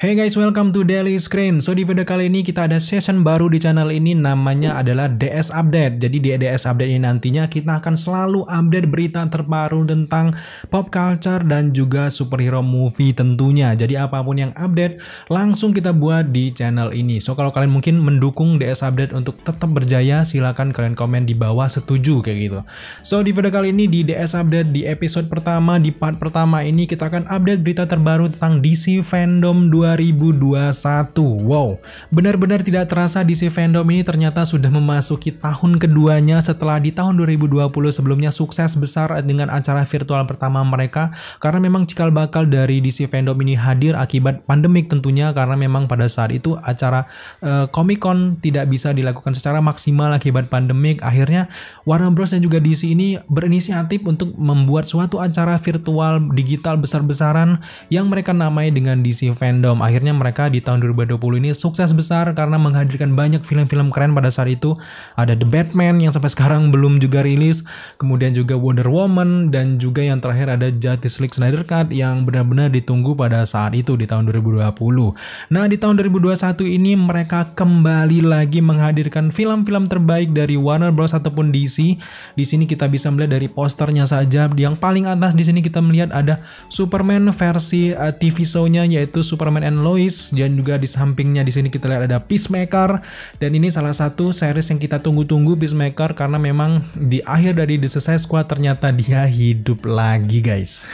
Hey guys, welcome to Daily Screen. So di video kali ini kita ada session baru di channel ini namanya adalah DS Update. Jadi di DS Update ini nantinya kita akan selalu update berita terbaru tentang pop culture dan juga superhero movie tentunya. Jadi apapun yang update langsung kita buat di channel ini. So kalau kalian mungkin mendukung DS Update untuk tetap berjaya, silahkan kalian komen di bawah setuju kayak gitu. So di video kali ini di DS Update di episode pertama, di part pertama ini kita akan update berita terbaru tentang DC Fandom 2 2021. Wow, benar-benar tidak terasa DC Fandom ini ternyata sudah memasuki tahun keduanya setelah di tahun 2020 sebelumnya sukses besar dengan acara virtual pertama mereka karena memang cikal bakal dari DC Fandom ini hadir akibat pandemik tentunya karena memang pada saat itu acara uh, eh, Comic Con tidak bisa dilakukan secara maksimal akibat pandemik. Akhirnya Warner Bros dan juga DC ini berinisiatif untuk membuat suatu acara virtual digital besar-besaran yang mereka namai dengan DC Fandom. Akhirnya mereka di tahun 2020 ini sukses besar karena menghadirkan banyak film-film keren pada saat itu. Ada The Batman yang sampai sekarang belum juga rilis, kemudian juga Wonder Woman dan juga yang terakhir ada Justice League Snyder Cut yang benar-benar ditunggu pada saat itu di tahun 2020. Nah, di tahun 2021 ini mereka kembali lagi menghadirkan film-film terbaik dari Warner Bros ataupun DC. Di sini kita bisa melihat dari posternya saja yang paling atas di sini kita melihat ada Superman versi eh, TV show-nya yaitu Superman and Lois dan juga di sampingnya di sini kita lihat ada Peacemaker dan ini salah satu series yang kita tunggu-tunggu Peacemaker karena memang di akhir dari The Suicide Squad ternyata dia hidup lagi guys.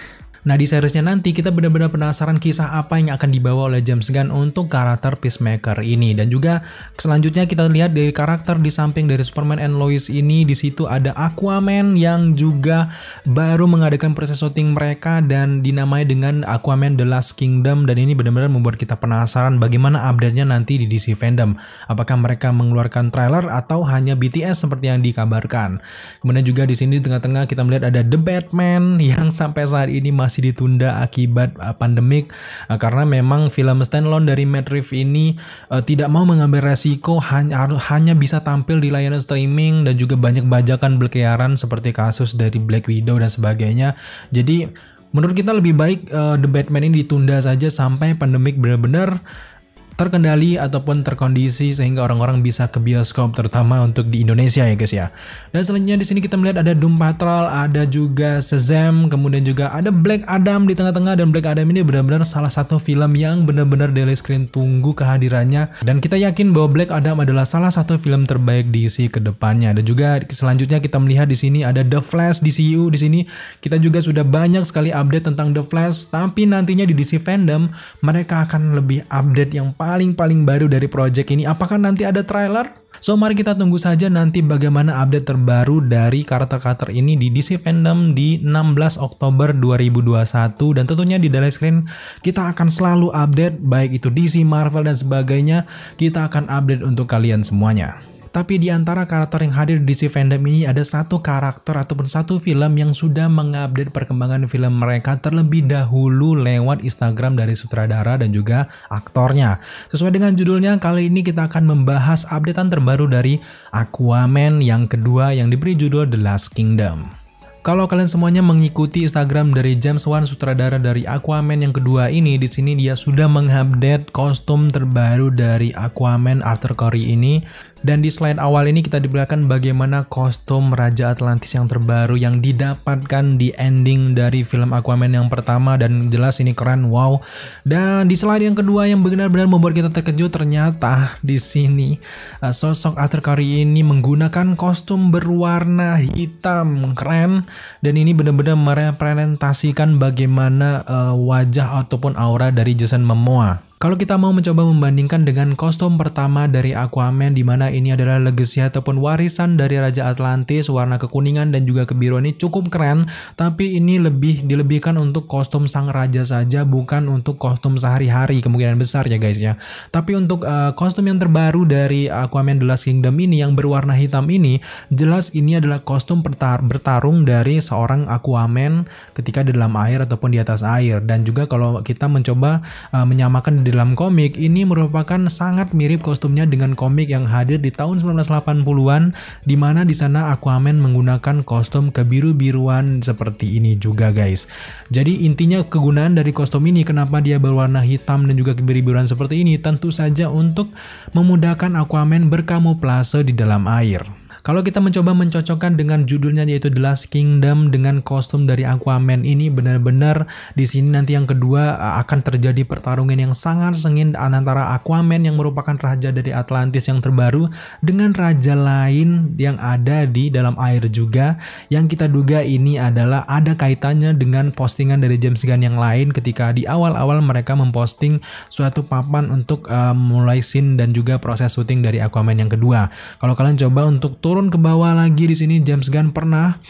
Nah di seriesnya nanti kita benar-benar penasaran kisah apa yang akan dibawa oleh James Gunn untuk karakter Peacemaker ini. Dan juga selanjutnya kita lihat dari karakter di samping dari Superman and Lois ini di situ ada Aquaman yang juga baru mengadakan proses syuting mereka dan dinamai dengan Aquaman The Last Kingdom dan ini benar-benar membuat kita penasaran bagaimana update-nya nanti di DC fandom. Apakah mereka mengeluarkan trailer atau hanya BTS seperti yang dikabarkan. Kemudian juga di sini di tengah-tengah kita melihat ada The Batman yang sampai saat ini masih masih ditunda akibat uh, pandemik uh, karena memang film standalone dari Matt Reeves ini uh, tidak mau mengambil resiko hanya hanya bisa tampil di layanan streaming dan juga banyak bajakan berkeliaran seperti kasus dari Black Widow dan sebagainya. Jadi menurut kita lebih baik uh, The Batman ini ditunda saja sampai pandemik benar-benar terkendali ataupun terkondisi sehingga orang-orang bisa ke bioskop terutama untuk di Indonesia ya guys ya. Dan selanjutnya di sini kita melihat ada Doom Patrol, ada juga Shazam, kemudian juga ada Black Adam di tengah-tengah dan Black Adam ini benar-benar salah satu film yang benar-benar daily screen tunggu kehadirannya dan kita yakin bahwa Black Adam adalah salah satu film terbaik DC ke depannya. Dan juga selanjutnya kita melihat di sini ada The Flash DCU di sini kita juga sudah banyak sekali update tentang The Flash tapi nantinya di DC fandom mereka akan lebih update yang paling-paling baru dari project ini. Apakah nanti ada trailer? So mari kita tunggu saja nanti bagaimana update terbaru dari karakter-karakter ini di DC Fandom di 16 Oktober 2021 dan tentunya di daily screen kita akan selalu update baik itu DC, Marvel dan sebagainya. Kita akan update untuk kalian semuanya. Tapi di antara karakter yang hadir di DC fandom ini ada satu karakter ataupun satu film yang sudah mengupdate perkembangan film mereka terlebih dahulu lewat Instagram dari sutradara dan juga aktornya. Sesuai dengan judulnya, kali ini kita akan membahas updatean terbaru dari Aquaman yang kedua yang diberi judul The Last Kingdom. Kalau kalian semuanya mengikuti Instagram dari James Wan sutradara dari Aquaman yang kedua ini, di sini dia sudah mengupdate kostum terbaru dari Aquaman Arthur Curry ini dan di slide awal ini kita diberikan bagaimana kostum Raja Atlantis yang terbaru yang didapatkan di ending dari film Aquaman yang pertama dan jelas ini keren, wow. Dan di slide yang kedua yang benar-benar membuat kita terkejut ternyata di sini eh, sosok Arthur Curry ini menggunakan kostum berwarna hitam, keren. Dan ini benar-benar merepresentasikan bagaimana uh, wajah ataupun aura dari Jason Momoa. Kalau kita mau mencoba membandingkan dengan kostum pertama dari Aquaman di mana ini adalah legacy ataupun warisan dari Raja Atlantis, warna kekuningan dan juga kebiruan ini cukup keren, tapi ini lebih dilebihkan untuk kostum sang raja saja bukan untuk kostum sehari-hari kemungkinan besar ya guys ya. Tapi untuk uh, kostum yang terbaru dari Aquaman The Last Kingdom ini yang berwarna hitam ini, jelas ini adalah kostum bertar bertarung dari seorang Aquaman ketika di dalam air ataupun di atas air dan juga kalau kita mencoba uh, menyamakan di dalam komik ini merupakan sangat mirip kostumnya dengan komik yang hadir di tahun 1980-an di mana di sana Aquaman menggunakan kostum kebiru-biruan seperti ini juga guys. Jadi intinya kegunaan dari kostum ini kenapa dia berwarna hitam dan juga kebiru-biruan seperti ini tentu saja untuk memudahkan Aquaman berkamuflase di dalam air. Kalau kita mencoba mencocokkan dengan judulnya yaitu The Last Kingdom dengan kostum dari Aquaman ini benar-benar di sini nanti yang kedua uh, akan terjadi pertarungan yang sangat sengit antara Aquaman yang merupakan raja dari Atlantis yang terbaru dengan raja lain yang ada di dalam air juga yang kita duga ini adalah ada kaitannya dengan postingan dari James Gunn yang lain ketika di awal-awal mereka memposting suatu papan untuk uh, mulai scene dan juga proses syuting dari Aquaman yang kedua. Kalau kalian coba untuk tur turun ke bawah lagi di sini James Gunn pernah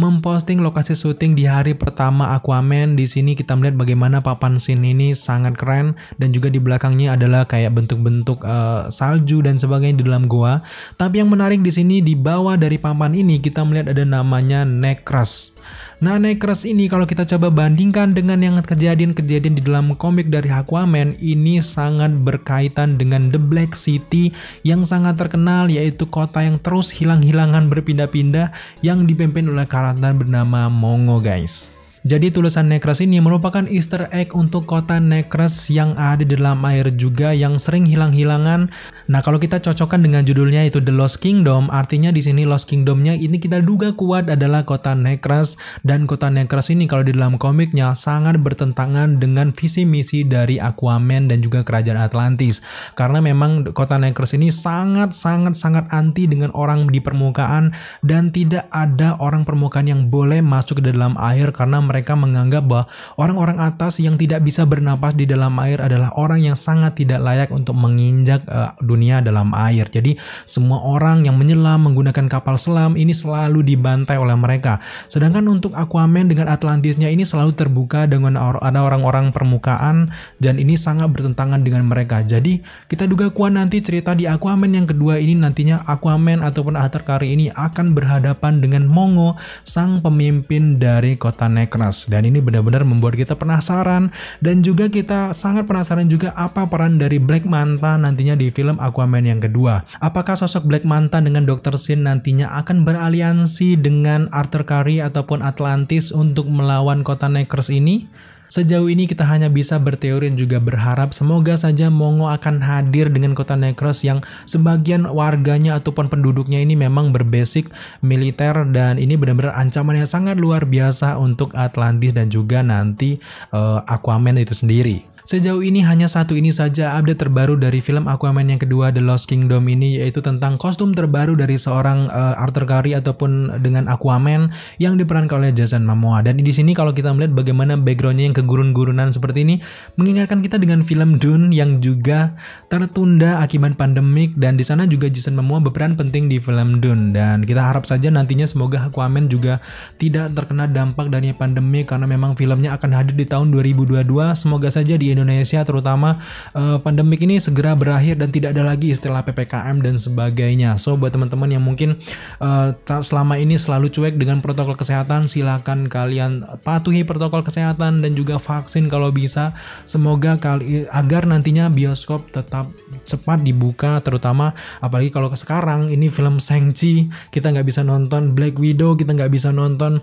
memposting lokasi syuting di hari pertama Aquaman. Di sini kita melihat bagaimana papan scene ini sangat keren dan juga di belakangnya adalah kayak bentuk-bentuk uh, salju dan sebagainya di dalam goa. Tapi yang menarik di sini di bawah dari papan ini kita melihat ada namanya Necras. Nah, Necros ini kalau kita coba bandingkan dengan yang kejadian-kejadian di dalam komik dari Aquaman, ini sangat berkaitan dengan The Black City yang sangat terkenal, yaitu kota yang terus hilang-hilangan berpindah-pindah yang dipimpin oleh karakter bernama Mongo, guys. Jadi tulisan Necros ini merupakan easter egg untuk kota Necros yang ada di dalam air juga yang sering hilang-hilangan. Nah kalau kita cocokkan dengan judulnya itu The Lost Kingdom, artinya di sini Lost Kingdomnya ini kita duga kuat adalah kota Necros dan kota Necros ini kalau di dalam komiknya sangat bertentangan dengan visi misi dari Aquaman dan juga kerajaan Atlantis. Karena memang kota Necros ini sangat-sangat-sangat anti dengan orang di permukaan dan tidak ada orang permukaan yang boleh masuk ke dalam air karena mereka menganggap bahwa orang-orang atas yang tidak bisa bernapas di dalam air adalah orang yang sangat tidak layak untuk menginjak uh, dunia dalam air. Jadi semua orang yang menyelam menggunakan kapal selam ini selalu dibantai oleh mereka. Sedangkan untuk Aquaman dengan Atlantisnya ini selalu terbuka dengan or ada orang-orang permukaan dan ini sangat bertentangan dengan mereka. Jadi kita duga kuat nanti cerita di Aquaman yang kedua ini nantinya Aquaman ataupun Ahtar Kari ini akan berhadapan dengan Mongo sang pemimpin dari kota Necron dan ini benar-benar membuat kita penasaran dan juga kita sangat penasaran juga apa peran dari Black Manta nantinya di film Aquaman yang kedua. Apakah sosok Black Manta dengan Dr. Sin nantinya akan beraliansi dengan Arthur Curry ataupun Atlantis untuk melawan kota Nekers ini? Sejauh ini kita hanya bisa berteori dan juga berharap semoga saja Mongo akan hadir dengan kota Necros yang sebagian warganya ataupun penduduknya ini memang berbasic militer dan ini benar-benar ancaman yang sangat luar biasa untuk Atlantis dan juga nanti uh, Aquaman itu sendiri. Sejauh ini hanya satu ini saja update terbaru dari film Aquaman yang kedua The Lost Kingdom ini yaitu tentang kostum terbaru dari seorang uh, Arthur Curry ataupun dengan Aquaman yang diperankan oleh Jason Momoa. Dan di sini kalau kita melihat bagaimana backgroundnya yang kegurun-gurunan seperti ini mengingatkan kita dengan film Dune yang juga tertunda akibat pandemik dan di sana juga Jason Momoa berperan penting di film Dune dan kita harap saja nantinya semoga Aquaman juga tidak terkena dampak dari pandemi karena memang filmnya akan hadir di tahun 2022. Semoga saja di Indonesia Indonesia terutama uh, pandemik ini segera berakhir dan tidak ada lagi istilah PPKM dan sebagainya. So buat teman-teman yang mungkin uh, selama ini selalu cuek dengan protokol kesehatan, silakan kalian patuhi protokol kesehatan dan juga vaksin kalau bisa. Semoga kali agar nantinya bioskop tetap cepat dibuka terutama apalagi kalau ke sekarang ini film Shang-Chi kita nggak bisa nonton Black Widow kita nggak bisa nonton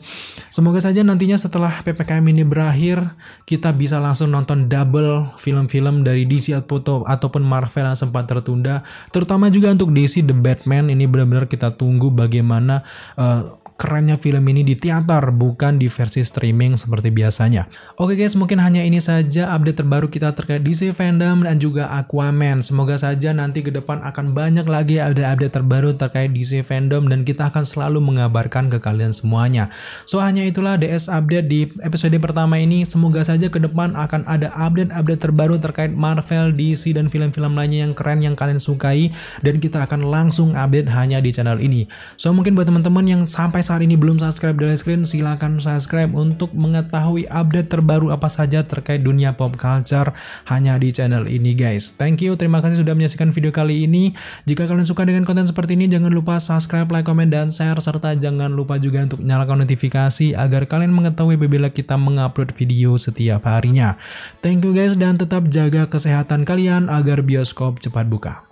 semoga saja nantinya setelah PPKM ini berakhir kita bisa langsung nonton double film-film dari DC atau ataupun Marvel yang sempat tertunda terutama juga untuk DC The Batman ini benar-benar kita tunggu bagaimana uh, kerennya film ini di teater, bukan di versi streaming seperti biasanya. Oke guys, mungkin hanya ini saja update terbaru kita terkait DC Fandom dan juga Aquaman. Semoga saja nanti ke depan akan banyak lagi update-update terbaru terkait DC Fandom dan kita akan selalu mengabarkan ke kalian semuanya. So, hanya itulah DS Update di episode pertama ini. Semoga saja ke depan akan ada update-update terbaru terkait Marvel, DC, dan film-film lainnya yang keren yang kalian sukai. Dan kita akan langsung update hanya di channel ini. So, mungkin buat teman-teman yang sampai saat ini belum subscribe dari Screen, silahkan subscribe untuk mengetahui update terbaru apa saja terkait dunia pop culture hanya di channel ini guys. Thank you, terima kasih sudah menyaksikan video kali ini. Jika kalian suka dengan konten seperti ini, jangan lupa subscribe, like, komen, dan share, serta jangan lupa juga untuk nyalakan notifikasi agar kalian mengetahui bila kita mengupload video setiap harinya. Thank you guys dan tetap jaga kesehatan kalian agar bioskop cepat buka.